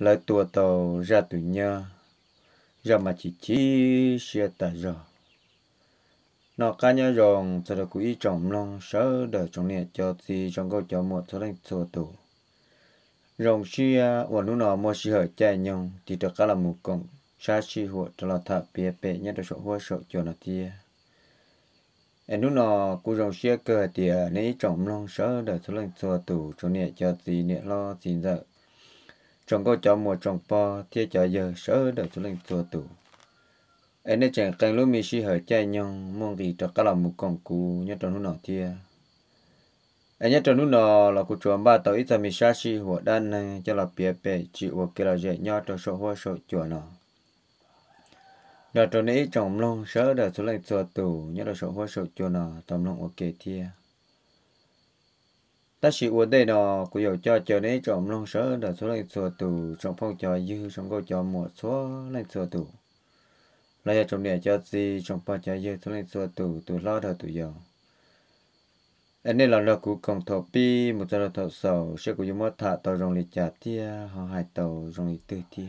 lại tua tàu ra từ nhà, ra mà chỉ chỉ xe ta rồi nó cá nhớ rồng cho được quỹ trồng long sớ đợi trong nè cho gì trong câu cho một số lần tua tù rồng xe uẩn lúc nào mua xe hơi chạy nhau thì được cá là một cổng xa xe hộ cho là thợ bia bẹ nhất là số hoa số cho nó tia em lúc nào cũng rồng xe cờ thì nấy trồng long sớ đợi số lần tua tù trong nè cho gì nè lo gì dợ trong câu cho mùa trong po thì cho giờ sớ đỡ cho lên tua tủ anh ấy chẳng cần lúc mình chỉ hỏi chạy nhong mong gì cho các lòng một con cú nhớ trong lúc nào thì anh nhớ trong lúc nào là cuộc chuẩn ba tàu ít giờ mình xa đan này cho là bia bẹ chịu hoặc kia là dễ nhau cho số hoa số chuẩn nào đợt trong này trong lòng sớ đỡ cho lên tua tủ nhớ là số hoa số chuẩn nào tâm lòng ok thia ta chỉ uống đây đó cũng hiểu cho chờ đấy trộm long sớ đã số lên sửa tù trong phong trò dư trong câu trò một số lên sửa tù lấy trong địa cho gì trong phong trò dư số lên sửa tù tù lo đầu tù giờ anh nên là lo cú công thổ pi một giờ thổ sầu sẽ cũng mất thả tàu rồng lịch trả tia họ hai tàu rồng lịch tư tia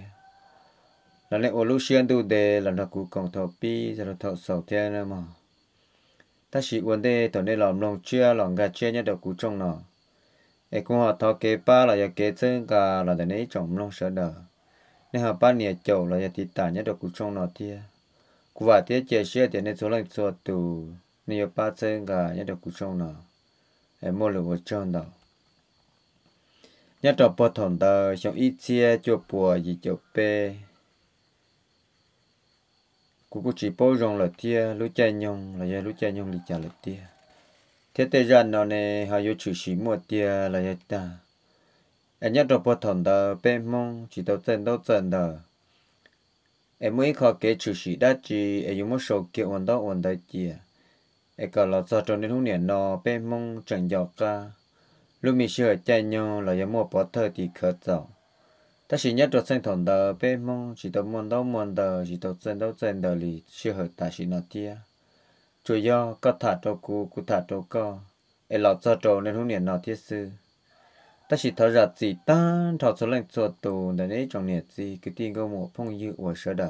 là lẽ ô lucian tu đề là lo cú công thổ pi giờ thổ sầu thế nữa mà ta chỉ uống đây tàu nên làm long chia lòng gà chia nhá đầu cú trong nào e cũng họ thọ kế ba là giờ kế chân cả là để nấy trồng long sợ đờ nên họ ba nhà chậu là giờ thì tả nhất được cuộc trong nọ tia cuộc vả tia chia sẻ thì nên số lần số tù nên giờ ba chân cả nhất được cuộc trong nọ e mua được lửa chân đó nhất được bò thằng đờ trong ít chia cho bùa gì cho pe cuộc chỉ bao rong là tia lũ chạy nhung là giờ lũ chạy nhung đi trả là tia thế tây gian nó này họ yêu chủ xí mua tia là hết ta anh nhớ được bộ thằng đó bên mông chỉ đầu chân đầu chân đó em mới khó kể chủ xí đã chỉ em dùng một số kiểu ổn đó ổn đấy kia em còn là do trong đến hôm nay nó bên mông chẳng dọc ra lúc mình sửa chạy nhau là em mua bát thơ thì khó dọc ta chỉ nhớ được chân thằng đó bên mông chỉ đầu muốn đó muốn đó chỉ đầu chân đầu chân đó thì sửa ta chỉ nó tia chủ do có thả trâu cú cú thả trâu co ai lọt cho trâu nên không niệm nào thiết sư ta chỉ thở ra gì ta thọ số lệnh cho tù để nấy trong niệm gì cứ tin câu một phong dư của sở đờ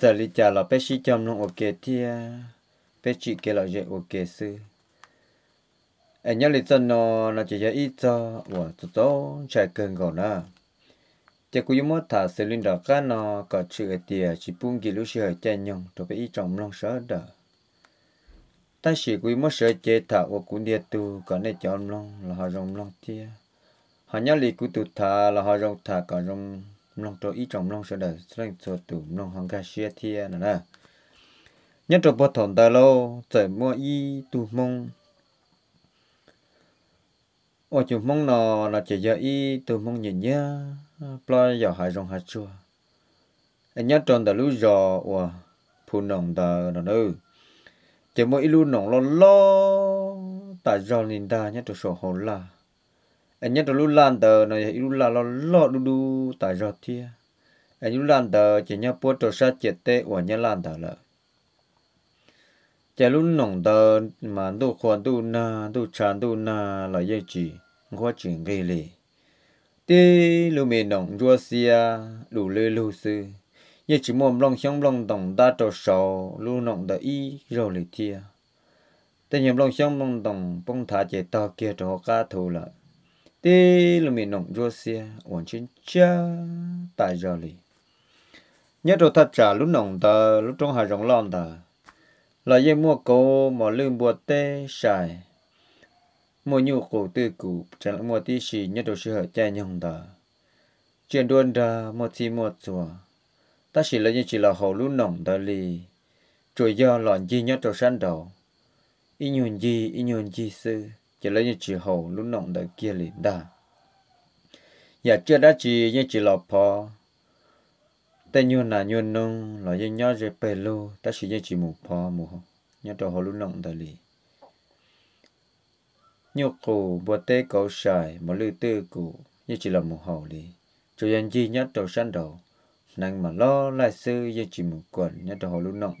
giờ lý trả là bé sĩ chăm nông ok thia bé chị kia là dễ ok sư anh nhớ lý do nó là chỉ do ít cho của tụi cháu chạy cơn gọn à chỉ có một thả xử lý đó cả nó có chữ tiền chỉ buông kỹ lúc sửa chạy nhung rồi bị trọng long sợ đó ta chỉ có một sợ chế thả của cũng địa tu có nên chọn long là họ rồng long tia họ nhớ lý của tu thà là họ rồng thả có rồng long rồi ý trọng long sợ đó nên sợ tụ long hàng cái xe tia nè nè nhất trong bộ thôn ta lâu trời mua y tụ mông, ở chỗ mông nó là chỉ giờ y tụ mông nhìn nhá Ờ, plá giờ hai rong hai chua anh nhớ tròn đã lú giò và phun nòng đã nó nữa chỉ mỗi lú nòng lo lo tại giò linh đa nhớ tròn sổ hồ là anh nhớ tròn lú lan tờ này lú là lo lo đu đu tại giò thia anh lú lan tờ chỉ nhớ bố tròn sát chết tê và nhớ lan tờ lợi chỉ lú nòng tờ mà đu khoan đu na đu chan đu na là dây chỉ quá trình gây liền tê lu mê nòng rùa xia đủ lê lu sư ye chỉ mồm long xiang long đồng đa trò sầu lu nòng đợi y rồi lì thia tê nhầm long xiang long đồng bông thả chế to kia trò ca thù lợi tê lu mê nòng rùa xia ổn chín cha tại rồi lì nhớ đồ thật trả lúc nòng tờ lúc trong hà rộng lon tờ là ye mua cô mà lương bùa tê xài mua nhu cổ tư cụ chẳng lẽ mua tí xì nhất đồ sư hở cha nhung đó chuyện đuôn đó mua chi mua chùa ta chỉ là như chỉ là hồ lũ nồng đó lì chùa do loạn gì nhất đồ săn đầu y nhuận gì y nhuận gì sư chỉ là như chỉ hồ lũ nồng đó kia lì đó dạ chưa đã chỉ như chỉ là phò tên nhuận là nhuận nung là như nhớ rồi bè lô ta chỉ như chỉ mù phò mù nhất đồ hồ lũ nồng đó lì nhu cụ bùa tê cầu sài mà lưu tư cụ như chỉ là một hậu lý cho nhân gì nhất đầu săn đầu nàng mà lo lại sư như chỉ một quần nhất đầu hậu lúc nông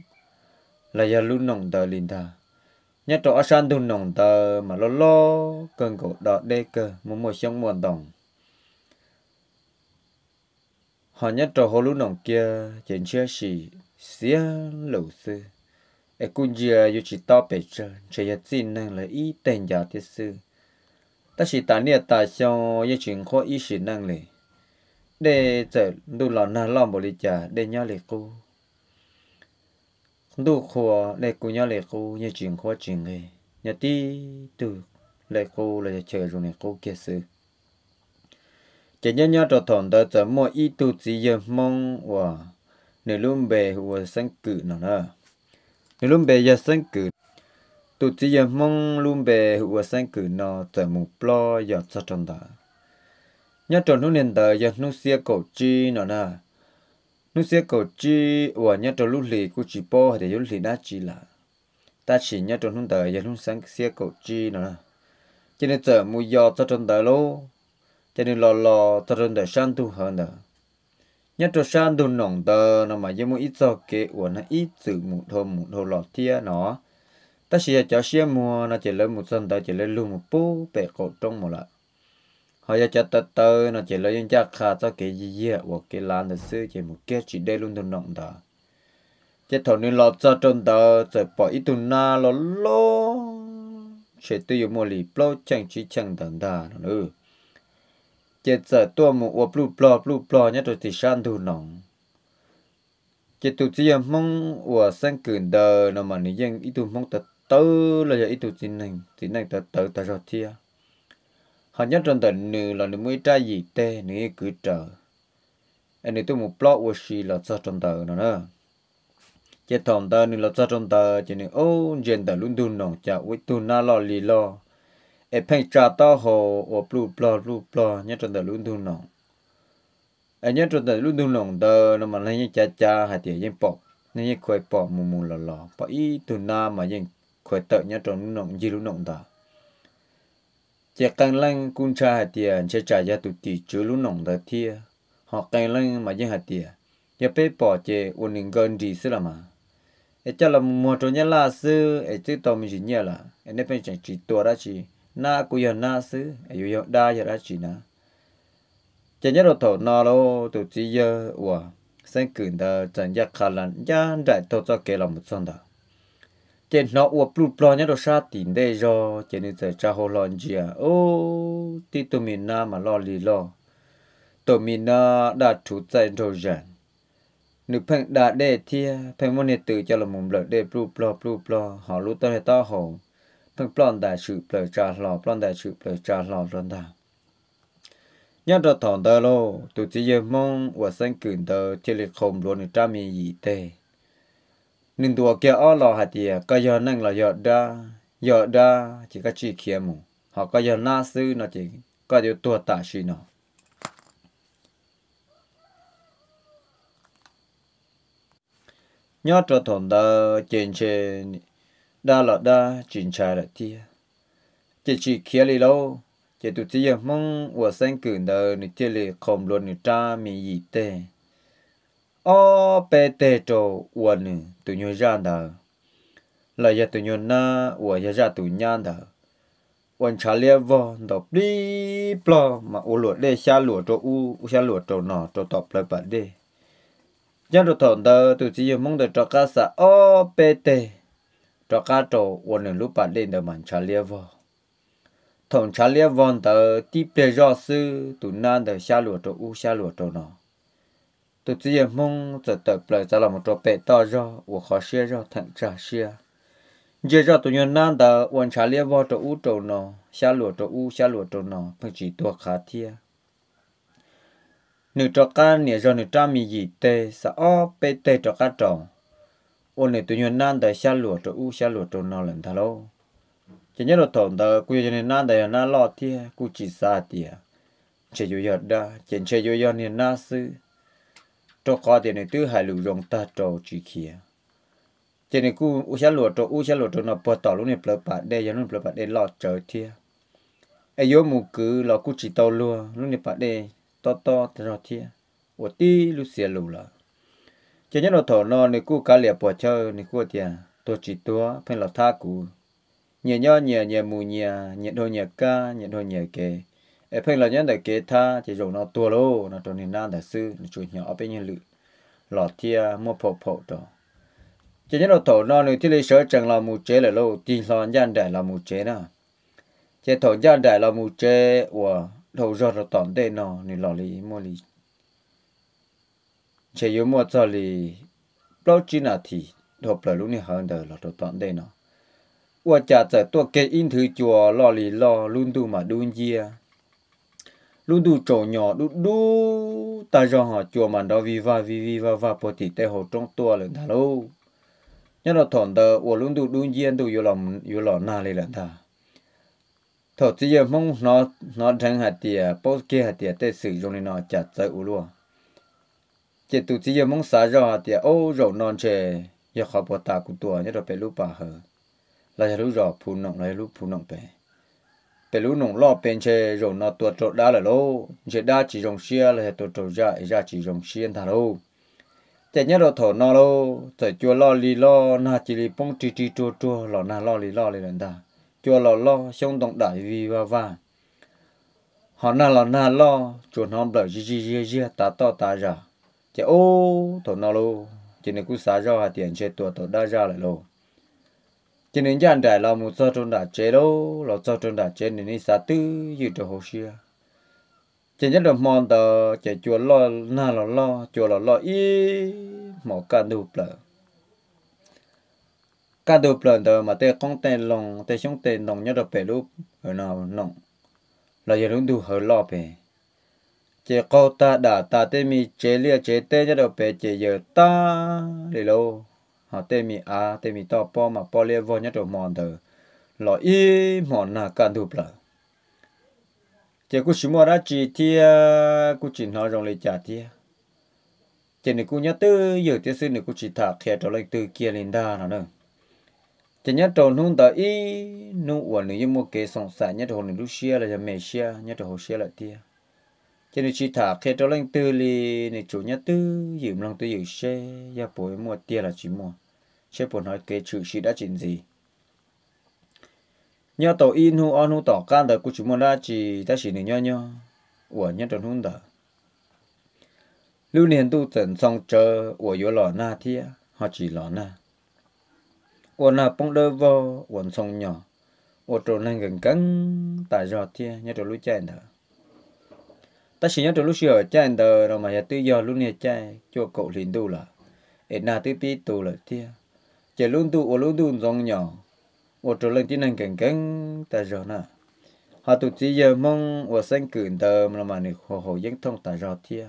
là giờ lúc nông tờ liền thà nhất đầu săn tu nông tờ mà lo lo cần cổ đỏ đê cơ một mùa sống muôn đồng họ nhất đầu hậu lúc nông kia chuyện chưa xì xía lẩu sư e cũng giờ yêu chỉ tao bể chờ chờ giờ tin năng là ý tên giả thế sư ta chỉ ta nia ta xong yêu chuyện khó ý sự năng lệ để chờ đủ lòng năng lòng bồi trả để nhớ lệ cô đủ khó để cô nhớ lệ cô như chuyện khó chuyện nghề nhà ti từ lệ cô là chờ rồi này cô kia sư chỉ nhớ nhớ cho thằng đó chờ mua ý tu chỉ giờ mong và nếu luôn bề và sáng cử nó nữa nếu luôn bề giờ sáng cử tụt chỉ giờ mong luôn bề hữu sáng cử nó trở mù plo giờ cho trong đó nhớ tròn lúc nền tờ giờ nút xia cổ chi nó nè nút xia cổ chi và nhớ tròn lúc lì cũng chỉ po để lúc lì đã chỉ là ta chỉ nhớ tròn lúc tờ giờ lúc sáng xia cổ chi nó nè cho nên trở mù giờ cho trong tờ lô cho nên lò lò cho trong tờ sang tu hơn nữa nhất cho san đun nòng tờ nó mà giống ít cho kế uổng nó ít sự một thô một thô lọt thia nó ta xia à cho xia mua nó chỉ lấy một sân tờ chỉ lấy luôn một bú bể cổ trong một lại họ giờ cho tờ tờ nó chỉ lấy những chắc khá cho kế gì gì hoặc kế lan nó sư chỉ một kế chỉ đây luôn đun nòng tờ chỉ thầu nên lọt cho trong tờ rồi bỏ ít tuần na lọt lô chỉ tôi dùng một lì plô chẳng chỉ chẳng tận tờ nữa chế giờ tua mù uo plu plo plu plo nhất rồi thì san thu nòng chế tụ chỉ mong uo sang cửn đờ nó mà nị dân ít tụ mong tớ là giờ ít tụ này chỉ này tật tớ tật rồi thia họ nhất trong tật là nữ mới trai gì tê nữ cứ chờ anh nữ tụ mù plo uo xì là cho trong tờ nó nữa chế thòng tờ là cho trong tờ chế nữ ô trên tờ luôn tu nòng chả uo tu na lo lì lo ai pen cha to họ o plu plo lu plo nhớ trong đời luôn thun nòng e nhớ trong đời luôn thun nòng đờ nó mà lấy cha cha hay thì yên bỏ nên yên khơi bỏ mù mù lò lò bỏ ít tu na mà yên khơi tự nhớ trong luôn nòng gì luôn nòng đó chỉ cần lăng cung cha hay thì sẽ trả giá tụt tỷ chứ luôn nòng đó thia họ cần lăng mà yên hay thì giờ phải bỏ chè uốn nín gần gì xí là mà ai cho là một cho nhớ là xứ ai chứ tao mình chỉ nhớ là anh ấy phải chỉ tua ra chỉ na cú na xứ dù giờ đa giờ đã chỉ na chẳng nhớ thổ na lo tụ chỉ giờ wa sen cử đờ chẳng nhớ khả năng nhớ đại thổ cho kể lòng một son đó trên nó uo plu plo nhớ đồ sa tìm đây do trên như trời cha hồ lon chia ô oh, ti tụ mình na mà lo lì lo tụ mình na đã chủ ใจ đồ giản nữ phèn đã đề thia môn đệ tử cho lòng mồm lợi đề plu plo plu plo họ lú tao tao hồ tôi plon đại sự bờ trà lò plon đại sự bờ trà lò plon đà nhớ ra thằng đó lo tụi chỉ yêu mong và sinh cửn đó chỉ là không luôn trăm mi gì tệ nên tụi kia ở lò hạt địa có giờ năng là giờ đa giờ đa chỉ có chỉ kia mù họ có giờ na sư nó chỉ có điều tua tạ sư nó nhớ ra thằng đó trên trên đa là đa chín trà là tia chỉ chỉ kia li lâu chỉ tụt chỉ mong và sang cử đời nửa tia li không luôn nửa cha mi gì tê ô bê tê trò và nửa tụi nhau ra đời là giờ tụi nhau na và giờ ra tụi nhau đời quan trả lia vô đọc đi plo mà u luật đây xa luật cho u xa luật cho nọ cho tập lại bạn đi dân đồ thằng đời tụi chỉ mong đợi cho ca sa ô bê tê cho cá trâu uốn nửa lúc bạn lên đời mình trả lia vô thằng trả lia vòn từ tiếp để do sư từ nan tờ xa lụa trâu u xa lụa trâu nào, từ chỉ em mong từ từ lời ra là một trâu bể to do u khó xe do thằng trả xe giờ do tụi nhân nan tờ uốn trả lia vô trâu u trâu nào xa lụa trâu u xa lụa trâu nào phải chỉ tua khá thia nửa trò cá nửa do nửa trăm mì gì tê sợ ô bê tê trò cá trâu ôn này tụi nhiên nan đại xả lúa cho u xả lúa cho nó lần thà lâu chỉ nhớ được thằng ta cúi cho nên nan đại nan lo thì cú chỉ xa thì chỉ yêu yết đã chỉ chỉ yêu yết nên na sư cho khó thì này tứ hải lụa rồng ta cho chỉ kia chỉ nên cú u xa lụa cho u xả lúa cho nó bờ tỏ lúc này bờ bạt đây giờ nó bờ bạt đây lo chờ thì ai yếu mù cứ lo cú chỉ tàu lúa lúc này bạt đây to to thì rồi thì ủa tí lúc xia lụa chỉ nhớ nó thổ nó nè cú cá liệp bỏ chơi nè cú tiền tổ chỉ tua phải là tha cú nhẹ nhõ nhẹ nhẹ mù nhẹ nhẹ đôi nhẹ ca nhẹ đôi nhẹ kề em phải là nhớ để kế tha chỉ dùng nó tua lô nó cho nên nan đại sư nó chuột nhỏ bên nhân lự lọ tia mua phổ phổ đó chỉ nhớ nó thổ nó nè thì lấy sở chẳng là mù chế là lô tin lo gian đại là mù chế nè chỉ thổ gian đại là mù chế và thổ giọt là tỏn tê nó nè lọ lì mua lì chỉ yếu mua cho lì bao chín là thì đọc lại lúc này hơn đời là đọc toàn đây nó qua trả trả tôi kê in thứ chùa lo lì lo luôn tu mà đun dìa luôn tu trổ nhỏ đu đu ta cho họ chùa mà đó vi va vi vi va va po thì tê hồ trong tua lần thà lô nhớ là thọn tờ qua luôn tu đun dìa tu yếu lòng yếu lòng na lì lần thà thọ chỉ mong nó nó thành hạt tiề post kia hạt tiề tê sử dụng nó trả trả u luôn เจตุจียมงสาจอเตียโอรนอนเชยขอปตากุตัวเนี่ยเราไปรู้ป่าเหอเราจะรู้รอผู้นองเราจะรู้ผู้นองไปไปรู้หนุ่งรอบเป็นเชโยรนอตัวโจดได้เลยโลเจด้าจีรงเชียเลยตัวโจจ้ไอ้จ้าจีรงเชียนทารเแต่เนี่ยเราถอนนอโลจต่จัวลอลีลอนาจีลีปงจีจีจัวจัวหล่อนาลอลีลอเลยนั่นตาจัวหล่อลอช่องตรง่ายวีว่าว่าหอนาหล่อนาลอจัวน้องเบลจีจีเยี่ยตาต่ยตาจ่า chỉ ô thổ nó lô chỉ này cứ xả rau hạt tiền chế tuột thổ đa ra lại lô chỉ này gian đại là một sao trong đã chế lô là sao trong đã chế nên đi xả tư như đồ hồ xia chỉ nhất là mòn tờ chỉ chùa lo na lo lo chùa lo lo y mỏ cả đủ lợ cả đủ lợ tờ mà tê con tê lòng tê sống tê lòng nhất là bể lúc ở nào nòng là giờ luôn đủ hở lo bể chế câu ta đã ta tê mi chế lia chế tê cho đầu bé chế giờ ta để lô họ tê mi à tê mi to po mà po lia vô nhất đầu mòn tờ lọ y mòn là can thụp lợ chế cú chúng ra chỉ thì cú chỉ nói rằng lấy trả thì chế này cú nhớ tư giờ tiếp sư này cú chỉ thả khe trở lại từ kia lên đa nó nữa chỉ nhất đầu nung tờ y nung uẩn nữa như mua cái sòng sài nhất đầu này lúc xia là mẹ xia nhất đầu hồ xia là tia cho nên chỉ thả khi đó lên tư li này chủ nhà tư giữ lòng tư giữ xe gia bồi mua tiền là chỉ mua xe bồi nói kế chủ sĩ đã chuyện gì nhớ tổ in hu on hu tỏ can đời của chúng mua ra chỉ ta chỉ này nhớ nhớ của nhớ tròn hung đời lưu niên tu trần song chờ của yếu lò na thia họ chỉ lò na của na bông đơ vô quần song nhỏ ô trồn lên gần cắn tại giò thia nhớ tròn lối chạy đời ta chỉ nhớ từ lúc xưa chơi đờ, rồi mà giờ tự do luôn nè chơi, cho cậu liền tu là ít na tư tí tu là tia chỉ luôn tu ở luôn tu rong nhỏ ở trở lên chỉ hành cảnh cảnh ta rồi nè họ tụt chỉ giờ mong ở sinh cử đờ, mà mà nè hồ hồ dân thông ta rồi tia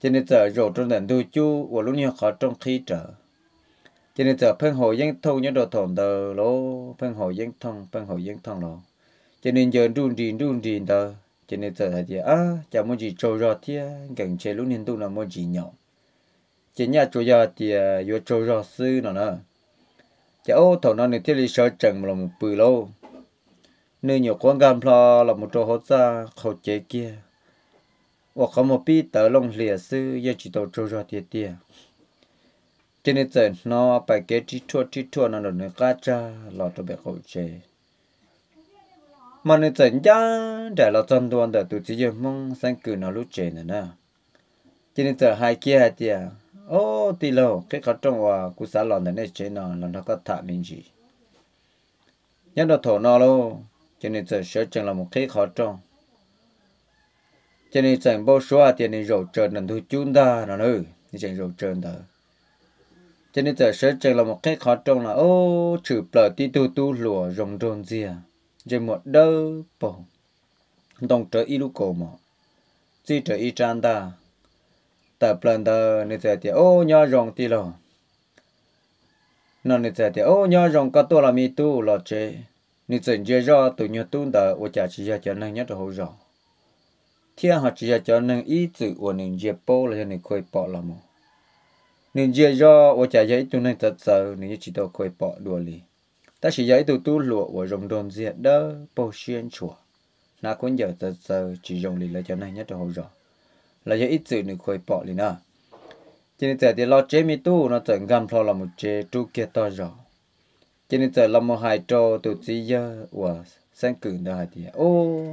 cho nên giờ rồi trong đàn tu chú ở luôn nhỏ khó trong khi trở cho nên giờ phân hồ dân thông nhớ đồ thổn đờ, lỗ phân hồ dân thông phân hồ dân thông lỗ cho nên giờ đun đi, đun đi đờ cho nên giờ là à chào mọi người chào ra thì gần chế lúc nên tu là muốn gì nhỏ chỉ nhà chào ra thì vừa chào ra sư nó nè chả ô thầu nó nên thiết lý sợ trần là một bự lâu nên nhiều quan gam lo là một chỗ hốt ra khẩu chế kia hoặc có một bí tờ lông lìa sư giờ chỉ tàu trâu ra thì thì cho nên giờ nó phải kế chỉ chua chỉ chua nó được nữa cá cha lo cho bé khẩu chế mà nó chỉnh cha để là chân đoàn để tổ chức chị mong sang cử nó lúc chế này nè cho nên giờ hai kia hai tia ô tì lâu cái khó trông hòa cú xã lòn để này chế nó là nó có thả mình gì nhân đó thổ nó luôn cho nên giờ sửa chừng là một cái khó trông cho nên chẳng bao số tiền này rổ trơn là thu chung ta nó nữa thì chẳng rổ trơn đó cho nên giờ sửa chừng là một cái khó trông là ô chữ bờ tí tu tu lùa rồng rôn gì à giờ một đỡ bỏ đồng trở ít lúc cổ mà chỉ trở ít trang ta ta plan ta nên giờ thì ô nhớ rong tí lo nên giờ thì ô nhớ rong có tôi là mi tu lo chế nên giờ giờ do tụi nhớ tu ta ô chả chỉ ra cho nên nhớ được hồ rõ thiên hạ chỉ ra cho nên ý chữ của nên giờ bỏ là nên khơi bỏ là mồ nên giờ do ô chả giấy tu nên thật sự nên chỉ đâu khơi bỏ đùa liền ta chỉ giấy từ tu lụa của rồng đồn diện đỡ bầu xuyên chùa na cũng giờ tờ giờ chỉ dùng lì là cho này nhất cho hậu rồi là giờ ít sự nữa khôi bỏ lì nè cho nên giờ thì lo chế mi tu nó tưởng gam lo là một chế tu kia to rồi cho nên giờ là một hai trò từ chỉ giờ của sang cử đó thì ô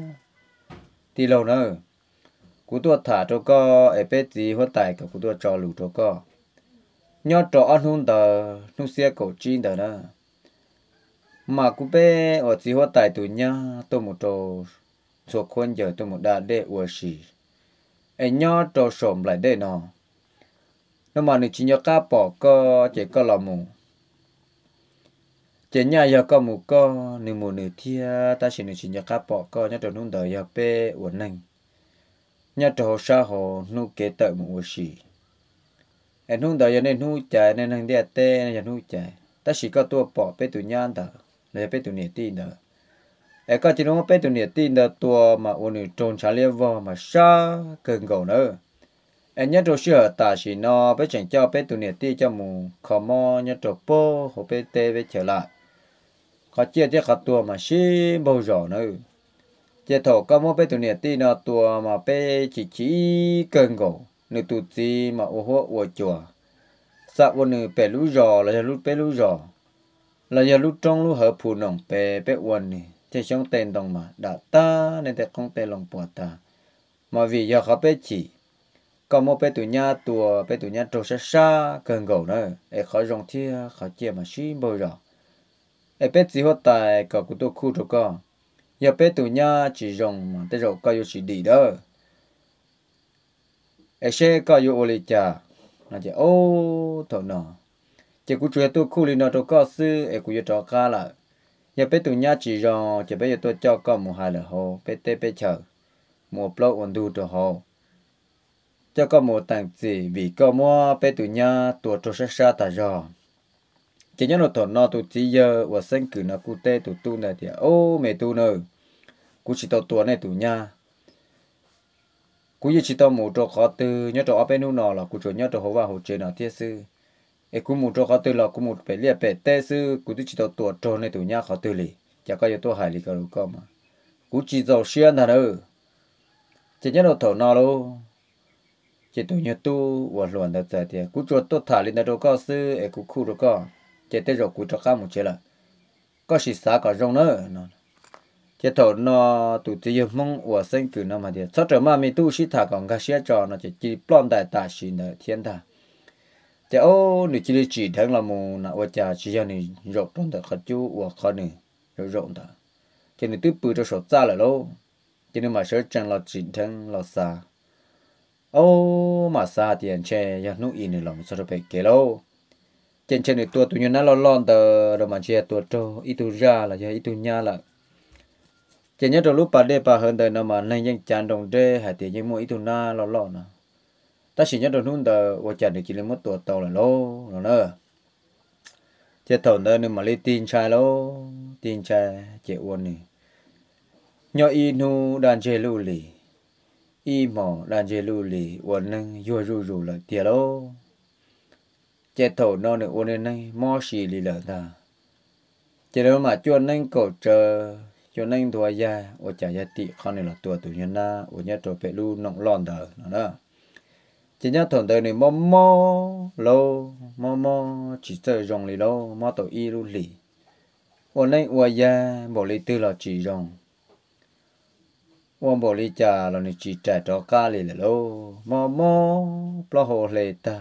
thì lâu nữa cú tua thả cho co ở bên gì hoa tài cả cú tua trò lù cho co nhớ trò ăn hôn tờ nung xe cổ chi tờ nữa mà cũng bé ở chỉ hoa tài tuổi nhá tôi một trò số con giờ tôi một đã để uổng gì em nhớ trò sớm lại để nó nó mà nếu chỉ nhớ cá bỏ co chỉ có là mù chỉ nhà giờ có mù co nếu mù nửa thia ta chỉ nếu chỉ nhớ cá bỏ co nhớ trò nung đời giờ bé uổng nành nhớ trò sa hồ nu kế tợ mù uổng gì em nung đời giờ nên nu chạy nên hàng địa tê nên giờ nu chạy ta chỉ có tua bỏ bé tuổi nhan thôi này bé tụi nè tin đó em có chỉ nói bé tụi nè tin đó tua mà ôn trôn trả liêu vào mà xa cần gầu nữa em nhớ rồi sửa ta chỉ nó bé chẳng cho bé tụi nè tin cho mù khó mò nhớ rồi po hồ bé tê về trở lại có chia chia khó tua mà xí bầu giờ nữa chế thổ có mỗi bé tụi nè tin nó tua mà bé chỉ chỉ cần gầu nữ tụt gì mà ô hô ô chùa sợ ô nữ bé lú giò là lú bé lú giò là giờ lúc trong lúc hợp phù nòng bè bè quần nè thế trong tên đồng mà đã ta nên thế không tên lòng bùa ta mà vì giờ khó bé chỉ có một bé tuổi nhà tuổi bé tuổi nhà trâu xa xa cần gầu nữa để e khó rong thi khó chia mà xí bồi rồi để bé chỉ hoạt tại cả cụ tôi khu trâu co giờ bé tuổi nhà chỉ rong mà tới rồi coi chỉ đi đó để xe coi yêu ô lê cha là chỉ ô oh, thôi nào chỉ cú chuyện tôi khu lý nó tôi có sư ấy cũng cho cá là giờ bé tụi nhà chỉ rồi chỉ bây giờ tôi cho con một hai là hồ bé tê bé chờ một lâu ổn đủ đồ hồ cho con một tặng gì vì có mua bé tụi nhá tuổi tôi sẽ xa ta rồi chỉ nhớ nó thọ nó tụi chỉ giờ và sinh cử nó cụ tê tụi tu này thì ô mẹ tu nè cụ chỉ tao tuổi này tụi nhá cụ chỉ tao một trò khó từ, nhớ trò ở bên nu nó là cụ chỉ nhớ trò hồ và hồ chơi nó thiết sư e cú mù cho khó tư lọ cú mù bể lia bể tê sư cú tư chỉ đầu tuổi tròn này tuổi nhá khó tư lì chả có yếu tố hại lì cả đủ cơ mà cú chỉ giàu xuyên thà nữa chỉ nhớ đầu thầu nó luôn chỉ tuổi nhớ tu và luận được giải thì cú chuột tốt thả lên đầu cơ sư e cú khu đầu cơ chỉ tê rồi cú cho cá một chế là có xì xá cả rong nữa chỉ thầu nó tụt chỉ yêu mong và sinh cử năm mà thì sót trở mà mi tu xí thả còn cái xí trò nó chỉ chỉ plon đại tạ xí nữa thiên thà จะโอ้หนูจีดีจีทั้งละมูนะว่าจะชี้ยานี่รกต้นแต่ขัดจูว่าขัดนี่รกรกแต่จะนี่ตื้อปืนจะสดจ้าเลยลูกจะนี่มาเชิดจังเราจีทั้งเราซาโอ้มาซาเตียนเชยานุอินี่ลองสรุปเกลอเจนเชนี่ตัวตุยนั้นเราลอนเตอเรามาเชียตัวโตอีตุราละเชอีตุญาละเจนเนี่ยตัวลูกปาเดปาเฮินเตอร์นมาในยังจานตรงเดหายเตียยังมัวอีตุนาเราลอนนะ ta chỉ nhớ được luôn tờ vợ chồng thì chỉ lên mất tuổi tàu là lô rồi nữa chết thầu nữa nhưng mà lấy tin trai lô tin trai chạy uôn này nhỏ y nu đàn chơi lưu lì y mỏ đàn chơi lưu lì uôn nâng vừa rù rù là tiệt lô chết thầu nó nữa lên nên mò xì lì là ta chết đâu mà cho nên cổ chờ cho nên thua ra ở trả gia tị con này là tuổi tuổi nhân na ở nhà trò bé lưu nọng lòn đời nó đó chỉ nhớ thằng đời này mò mò lô mò mò chỉ chơi rồng lì lô mò tổ y lu lì ô nay ô ya bỏ lì tư là chỉ rồng ô bỏ lì chả là này chỉ trà cho ca lì lô mò mò lo hồ lì ta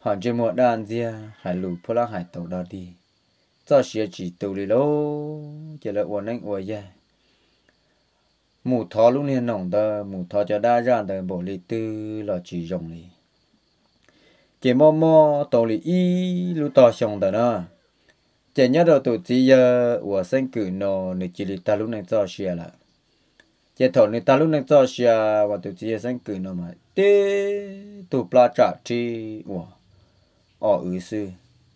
hẳn chỉ mua đan zia hải lù phô la hải tổ đó đi cho xia chỉ tù lì lô chỉ là ô nay ô ya mù thọ luôn này nồng đờ mù thọ cho đa ra đờ bộ lý tư là chỉ dùng đi, chỉ mò mò tổ lý y lúc to xong đờ đó chỉ nhớ đầu tổ chỉ giờ của sinh cử nó nửa chỉ lý ta luôn này cho xia là chỉ thọ nửa ta luôn này cho xia và tổ chỉ giờ sinh cử nó mà tê tụ pla trả chi của ở ừ sư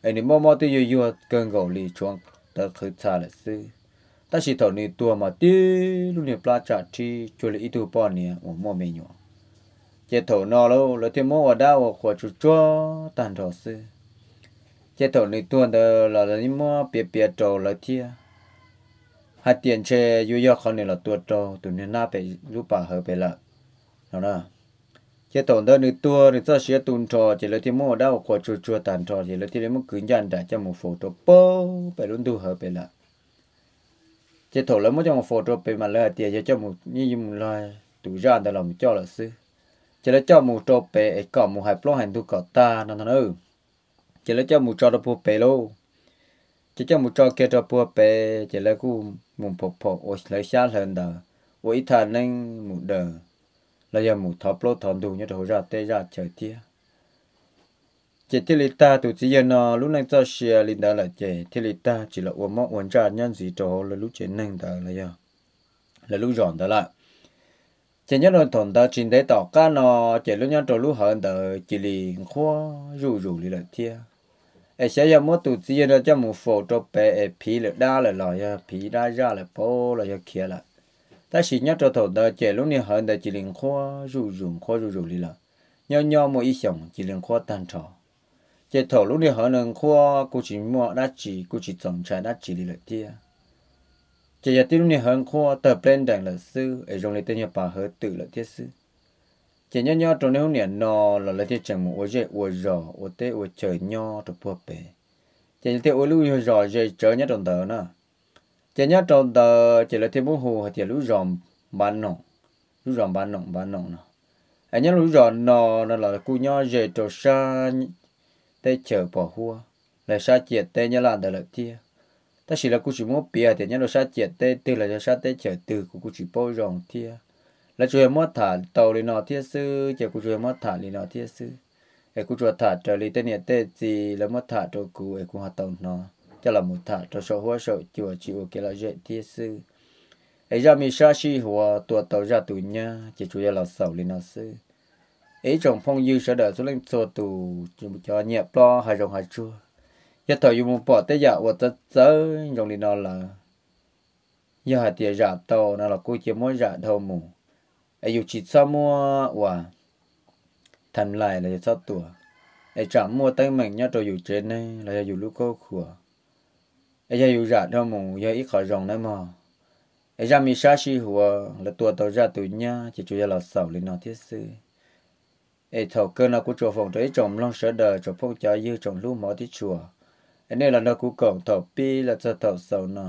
anh mò mò tôi yêu yêu cơn gạo lý chuông đã khử xa là sư ta chỉ thọ này tua mà tí lúc này pla chả chi cho lấy ít tu bỏ nè ở mua mì nhỏ chế thọ nọ lâu lấy thêm mua ở đâu ở khoa chú cho tàn thọ sư chế thọ này tua đó là lấy mua bịa bịa trầu lấy thia hai tiền che yêu yêu khó này là tua trầu tụi nên na phải lúc bà hơi phải là đó nè chế thọ đó này tua này cho xía tuôn trò chỉ lấy thêm mua ở đâu ở khoa chú cho tàn thọ chỉ lấy thêm mua cứ nhận đã cho một phụ trò bơ phải luôn tu hơi phải là chế thổ lắm mới cho một phô trộn bề mà lơ tiền chế cho một như như một loài tủ ra để làm cho là sư chế lấy cho một trộn bề cỏ một hai plong hành thu cỏ ta nó nó ừ chế lấy cho một trộn được phô bề lô chế cho một trộn kia đồ phô bề chế lấy cu một phô phô ôi lấy xa hơn đời ôi thà nên một đờ, là giờ một thọ lô thọ đủ như đồ ra tê ra trời tia chị thiết lì ta tổ chức yên nó lúc này cho xe lì đó là chị thiết lì ta chỉ là uống mốc uống trà nhân gì đó là lúc chị năng đó là giờ là lúc giòn đó là chị nhớ là thằng ta chỉ thấy tỏ cá nó chị lúc nhớ cho lúc hơn đó chỉ lì khoa rủ rủ lì là thia ai sẽ giờ mốt tổ chức yên nó cho một phổ cho bé ai phí là đa là lòi giờ phí đa ra là bố là giờ kia là ta chỉ nhớ cho thằng ta chị lúc nhớ hơn đó chỉ lì khoa rủ rủ khoa rủ rủ lì là nhau nhau một chỉ ý 想，只能靠单炒。chế thổ lúc này họ nên khoa chỉ mua đã chỉ cô chỉ trồng trái đã chỉ đi lợi tia chế giờ tiêu lúc này họ khoa tờ plan đảng lợi sư ở trong nhà bà hở tự lợi tia sư chế nhau nhau trong này hôm nay nó là lợi tia chẳng một ôi dễ ôi rò ôi tê ôi trời nhau trong bùa bể chế tiêu ôi hồ chế lúc ròm bán nòng lúc ròm bán nòng bán nòng nè anh nhớ lúc ròm nò là cô nhau dễ trò xa tê chờ bỏ hua là sa chiết tê nhớ làm đời lợi tia ta chỉ là cú chỉ mua bia thì nhớ là sa chiết tê từ là sa tê chờ từ của cú chỉ bôi rộng tia là chuối mua thả tàu lên nọ tia sư chờ cú chuối mua thả lên nọ tia sư ai cú chuối thả trở lên tê nhiệt tê gì là mua thả cho cú ai cú hoạt tàu nọ cho là một thả cho sợ hoa sợ chùa chịu cái là dễ tia sư ấy ra mi sa chi hoa tua tàu ra tù nha chỉ chủ là sầu lên nọ sư ấy trồng phong dư sẽ đỡ số lên số tù cho nhẹ lo hay trồng hai chua nhất thời dùng bỏ tới giờ và tới tới trồng đi nó là giờ hạt tiền giả tàu nó là cô chỉ mỗi giả đầu mù ấy dù chỉ sao mua và thành lại là sao tuổi ấy chẳng mua tay mình nhá rồi dù trên này là dù lúc cô khủa ấy giờ dù giả đầu mù giờ ít khỏi rồng đấy mà ấy ra mi sa si hùa là tuổi tàu ra tuổi nhá chỉ chủ yếu là sầu lên nó thiết sự ấy thầu cơ nó cũng chùa phòng đấy chồng long sở đời trồng phong trái như chồng lưu mỏ đi chùa ấy nên là nó cũng còn thầu pi là cho thầu sầu nọ,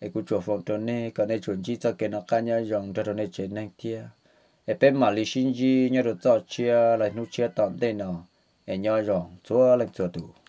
ấy cũng chùa phòng cho nên cái ấy chuẩn chỉ cho cái nó cá nhau dòng cho cho nên chế năng thia ấy bên mà lý sinh gì nhớ được cho chia là nuôi chia tận đây nọ, ấy nhớ dòng chúa là chùa đủ